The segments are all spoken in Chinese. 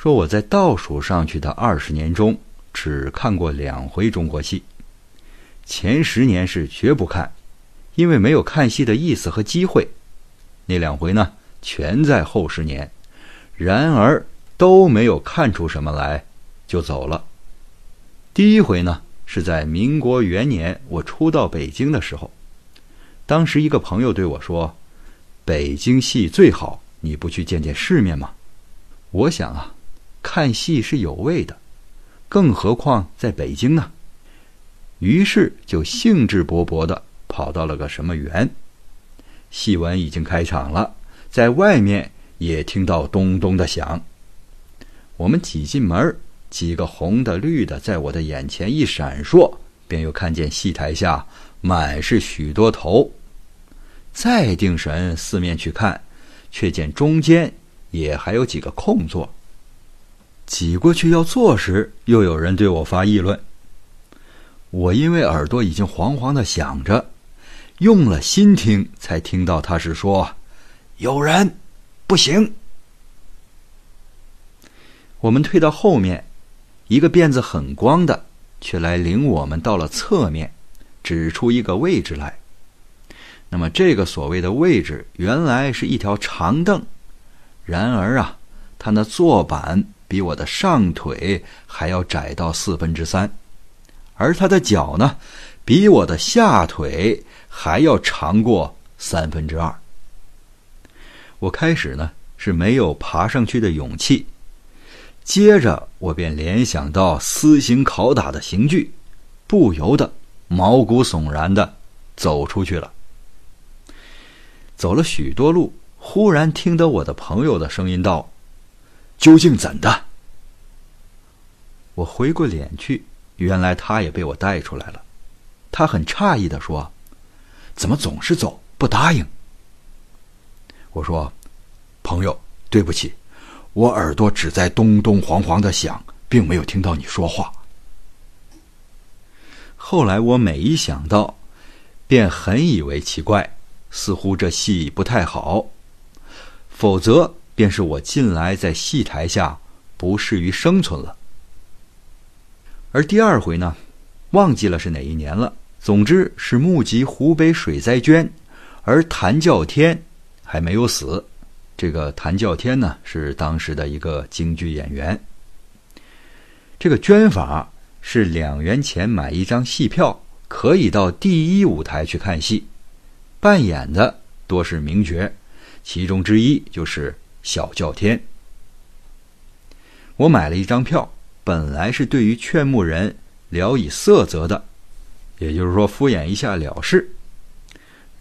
说我在倒数上去的二十年中，只看过两回中国戏。前十年是绝不看，因为没有看戏的意思和机会。那两回呢，全在后十年，然而都没有看出什么来，就走了。第一回呢，是在民国元年我初到北京的时候，当时一个朋友对我说：“北京戏最好，你不去见见世面吗？”我想啊。看戏是有味的，更何况在北京呢？于是就兴致勃勃的跑到了个什么园，戏文已经开场了，在外面也听到咚咚的响。我们挤进门几个红的绿的在我的眼前一闪烁，便又看见戏台下满是许多头。再定神四面去看，却见中间也还有几个空座。挤过去要坐时，又有人对我发议论。我因为耳朵已经黄黄的响着，用了心听，才听到他是说：“有人不行。”我们退到后面，一个辫子很光的，却来领我们到了侧面，指出一个位置来。那么这个所谓的位置，原来是一条长凳。然而啊，他那坐板。比我的上腿还要窄到四分之三，而他的脚呢，比我的下腿还要长过三分之二。我开始呢是没有爬上去的勇气，接着我便联想到私刑拷打的刑具，不由得毛骨悚然的走出去了。走了许多路，忽然听得我的朋友的声音道。究竟怎的？我回过脸去，原来他也被我带出来了。他很诧异的说：“怎么总是走，不答应？”我说：“朋友，对不起，我耳朵只在咚咚黄黄的响，并没有听到你说话。”后来我每一想到，便很以为奇怪，似乎这戏不太好，否则。便是我近来在戏台下不适于生存了。而第二回呢，忘记了是哪一年了。总之是募集湖北水灾捐，而谭叫天还没有死。这个谭叫天呢，是当时的一个京剧演员。这个捐法是两元钱买一张戏票，可以到第一舞台去看戏，扮演的多是名角，其中之一就是。小叫天，我买了一张票，本来是对于劝募人聊以色泽的，也就是说敷衍一下了事。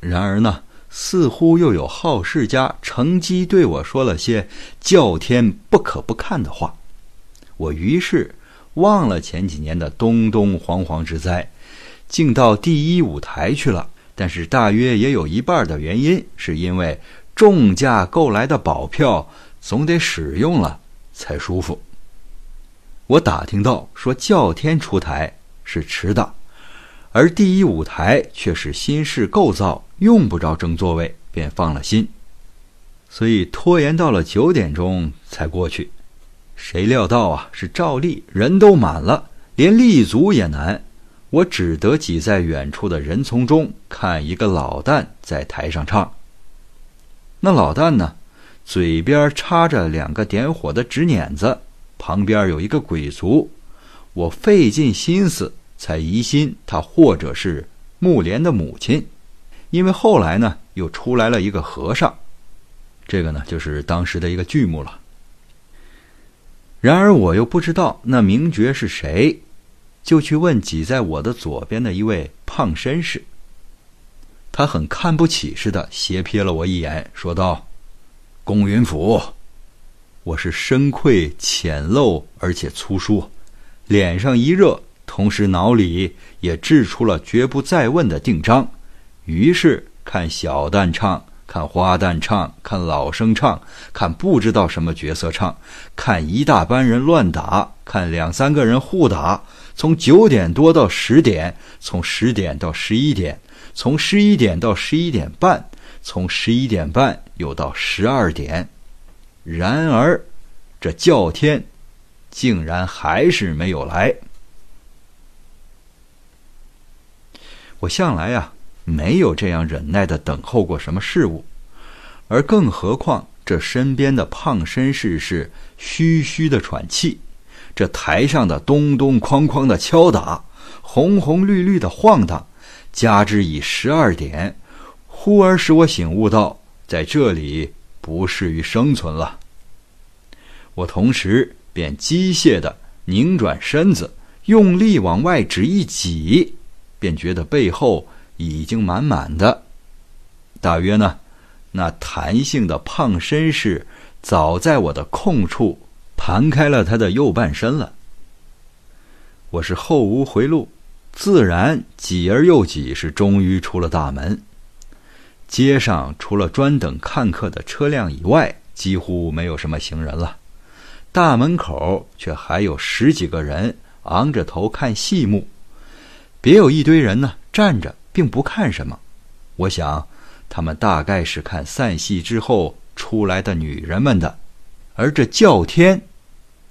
然而呢，似乎又有好事家乘机对我说了些叫天不可不看的话，我于是忘了前几年的东东惶惶之灾，竟到第一舞台去了。但是大约也有一半的原因，是因为。重价购来的保票，总得使用了才舒服。我打听到说，叫天出台是迟的，而第一舞台却是新式构造，用不着争座位，便放了心，所以拖延到了九点钟才过去。谁料到啊，是照例人都满了，连立足也难，我只得挤在远处的人丛中看一个老旦在台上唱。那老旦呢，嘴边插着两个点火的纸捻子，旁边有一个鬼卒。我费尽心思才疑心他或者是木莲的母亲，因为后来呢又出来了一个和尚，这个呢就是当时的一个剧目了。然而我又不知道那名角是谁，就去问挤在我的左边的一位胖绅士。他很看不起似的，斜瞥了我一眼，说道：“龚云甫，我是深愧浅陋而且粗疏，脸上一热，同时脑里也掷出了绝不再问的定章。于是看小旦唱，看花旦唱，看老生唱，看不知道什么角色唱，看一大班人乱打，看两三个人互打。从九点多到十点，从十点到十一点。”从十一点到十一点半，从十一点半又到十二点，然而这叫天竟然还是没有来。我向来啊没有这样忍耐的等候过什么事物，而更何况这身边的胖绅士是嘘嘘的喘气，这台上的咚咚哐哐的敲打，红红绿绿的晃荡。加之以十二点，忽而使我醒悟到在这里不适于生存了。我同时便机械的拧转身子，用力往外指一挤，便觉得背后已经满满的。大约呢，那弹性的胖绅士早在我的空处盘开了他的右半身了。我是后无回路。自然挤而又挤，是终于出了大门。街上除了专等看客的车辆以外，几乎没有什么行人了。大门口却还有十几个人昂着头看戏幕。别有一堆人呢，站着并不看什么。我想，他们大概是看散戏之后出来的女人们的。而这叫天，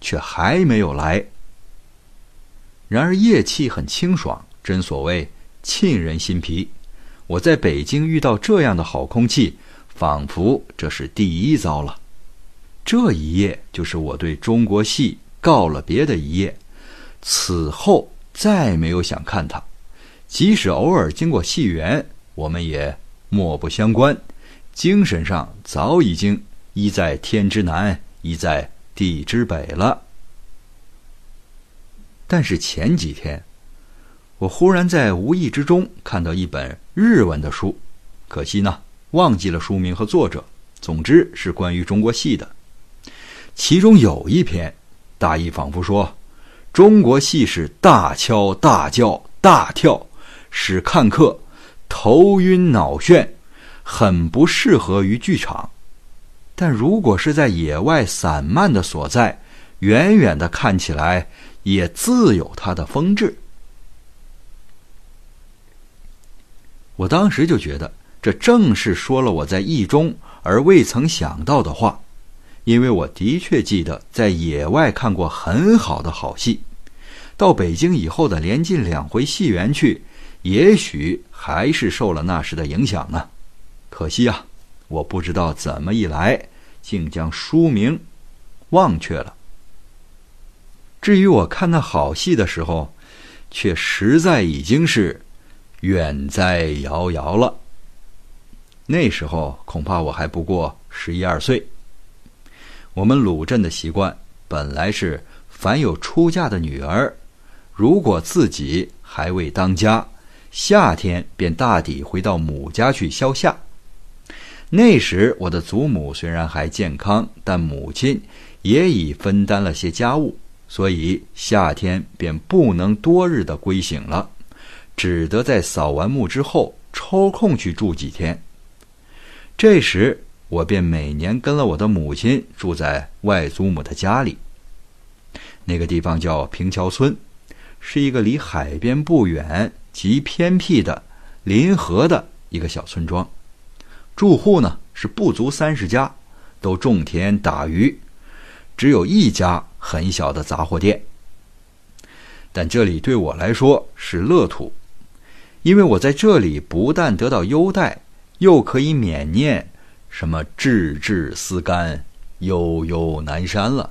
却还没有来。然而夜气很清爽，真所谓沁人心脾。我在北京遇到这样的好空气，仿佛这是第一遭了。这一夜就是我对中国戏告了别的一夜，此后再没有想看它。即使偶尔经过戏园，我们也莫不相关，精神上早已经一在天之南，一在地之北了。但是前几天，我忽然在无意之中看到一本日文的书，可惜呢，忘记了书名和作者。总之是关于中国戏的。其中有一篇，大意仿佛说，中国戏是大敲大叫大跳，使看客头晕脑眩，很不适合于剧场。但如果是在野外散漫的所在，远远的看起来。也自有它的风致。我当时就觉得，这正是说了我在意中而未曾想到的话，因为我的确记得在野外看过很好的好戏。到北京以后的连进两回戏园去，也许还是受了那时的影响呢。可惜啊，我不知道怎么一来，竟将书名忘却了。至于我看那好戏的时候，却实在已经是远在遥遥了。那时候恐怕我还不过十一二岁。我们鲁镇的习惯本来是，凡有出嫁的女儿，如果自己还未当家，夏天便大抵回到母家去消夏。那时我的祖母虽然还健康，但母亲也已分担了些家务。所以夏天便不能多日的归省了，只得在扫完墓之后抽空去住几天。这时我便每年跟了我的母亲住在外祖母的家里。那个地方叫平桥村，是一个离海边不远、极偏僻的临河的一个小村庄。住户呢是不足三十家，都种田打鱼，只有一家。很小的杂货店，但这里对我来说是乐土，因为我在这里不但得到优待，又可以免念什么“志志思甘，悠悠南山”了。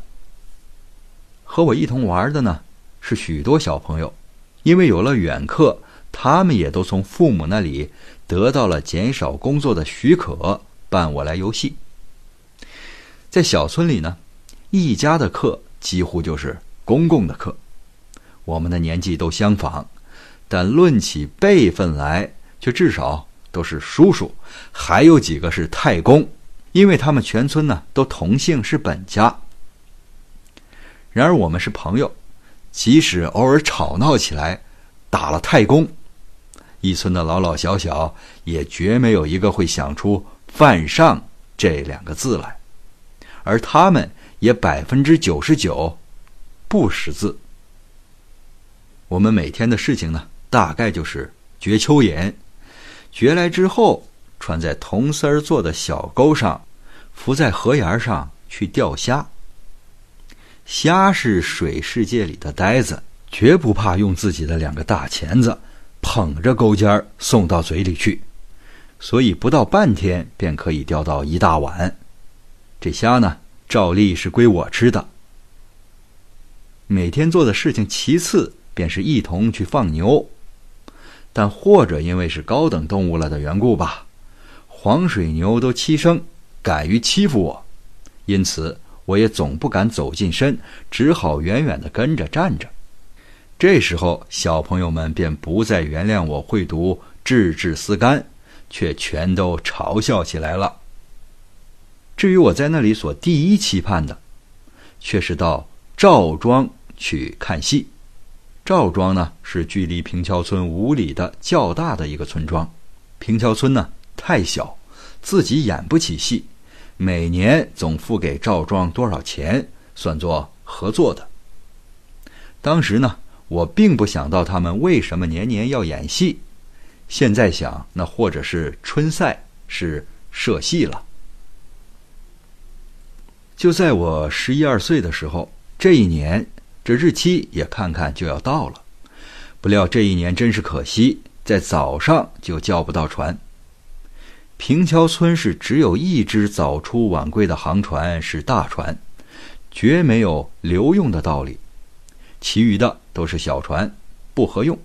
和我一同玩的呢是许多小朋友，因为有了远客，他们也都从父母那里得到了减少工作的许可，伴我来游戏。在小村里呢，一家的客。几乎就是公共的课，我们的年纪都相仿，但论起辈分来，却至少都是叔叔，还有几个是太公，因为他们全村呢都同姓，是本家。然而我们是朋友，即使偶尔吵闹起来，打了太公，一村的老老小小也绝没有一个会想出“犯上”这两个字来，而他们。也百分之九十九不识字。我们每天的事情呢，大概就是掘蚯蚓，掘来之后穿在铜丝儿做的小钩上，浮在河沿上去钓虾。虾是水世界里的呆子，绝不怕用自己的两个大钳子捧着钩尖儿送到嘴里去，所以不到半天便可以钓到一大碗。这虾呢？照例是归我吃的。每天做的事情，其次便是一同去放牛。但或者因为是高等动物了的缘故吧，黄水牛都欺生，敢于欺负我，因此我也总不敢走近身，只好远远的跟着站着。这时候，小朋友们便不再原谅我会读“志志思干”，却全都嘲笑起来了。至于我在那里所第一期盼的，却是到赵庄去看戏。赵庄呢是距离平桥村五里的较大的一个村庄，平桥村呢太小，自己演不起戏，每年总付给赵庄多少钱，算作合作的。当时呢，我并不想到他们为什么年年要演戏，现在想，那或者是春赛是社戏了。就在我十一二岁的时候，这一年，这日期也看看就要到了。不料这一年真是可惜，在早上就叫不到船。平桥村是只有一只早出晚归的航船，是大船，绝没有留用的道理。其余的都是小船，不合用。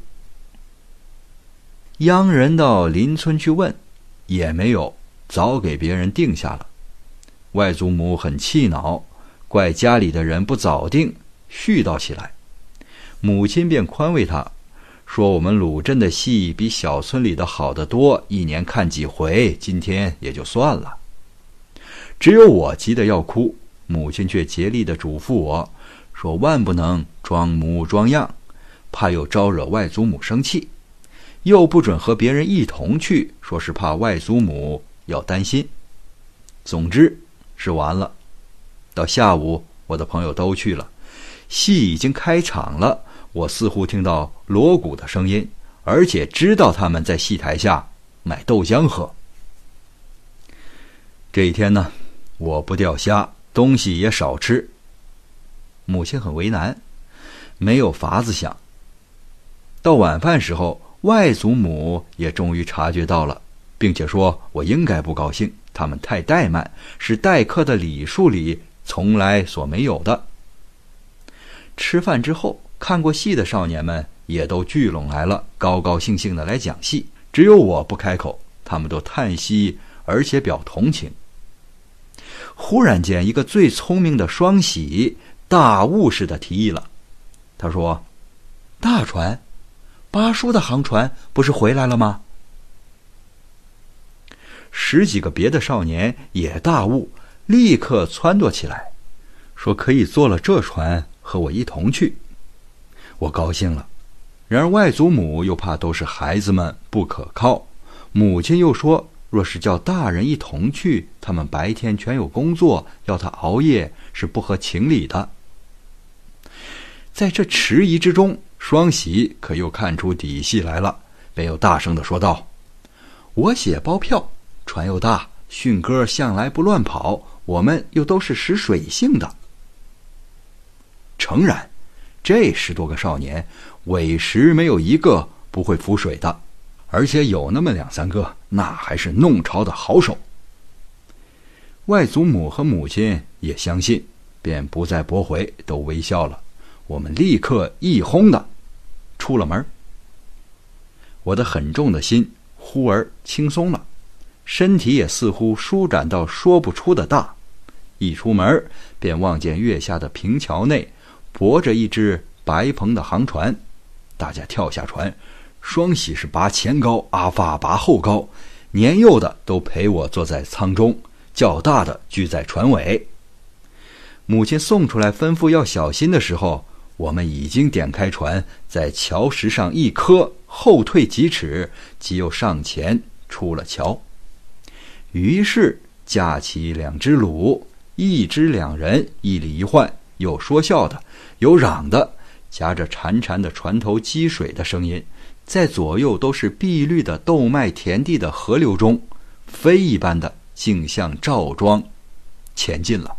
央人到邻村去问，也没有早给别人定下了。外祖母很气恼，怪家里的人不早定，絮叨起来。母亲便宽慰他说：“我们鲁镇的戏比小村里的好得多，一年看几回，今天也就算了。”只有我急得要哭，母亲却竭力地嘱咐我说：“万不能装模装样，怕又招惹外祖母生气；又不准和别人一同去，说是怕外祖母要担心。”总之。是完了，到下午，我的朋友都去了，戏已经开场了。我似乎听到锣鼓的声音，而且知道他们在戏台下买豆浆喝。这一天呢，我不钓虾，东西也少吃。母亲很为难，没有法子想。到晚饭时候，外祖母也终于察觉到了，并且说我应该不高兴。他们太怠慢，是待客的礼数里从来所没有的。吃饭之后，看过戏的少年们也都聚拢来了，高高兴兴的来讲戏。只有我不开口，他们都叹息，而且表同情。忽然间，一个最聪明的双喜大悟似的提议了，他说：“大船，八叔的航船不是回来了吗？”十几个别的少年也大悟，立刻撺掇起来，说可以坐了这船和我一同去。我高兴了，然而外祖母又怕都是孩子们不可靠，母亲又说，若是叫大人一同去，他们白天全有工作，要他熬夜是不合情理的。在这迟疑之中，双喜可又看出底细来了，便又大声的说道：“我写包票。”船又大，迅哥向来不乱跑，我们又都是识水性的。诚然，这十多个少年，委实没有一个不会浮水的，而且有那么两三个，那还是弄潮的好手。外祖母和母亲也相信，便不再驳回，都微笑了。我们立刻一哄的出了门。我的很重的心忽而轻松了。身体也似乎舒展到说不出的大，一出门便望见月下的平桥内泊着一只白篷的航船，大家跳下船，双喜是拔前高，阿发拔后高，年幼的都陪我坐在舱中，较大的聚在船尾。母亲送出来吩咐要小心的时候，我们已经点开船，在桥石上一磕，后退几尺，即又上前出了桥。于是架起两只橹，一只两人，一里一换，有说笑的，有嚷的，夹着潺潺的船头积水的声音，在左右都是碧绿的豆麦田地的河流中，飞一般的竟向赵庄，前进了。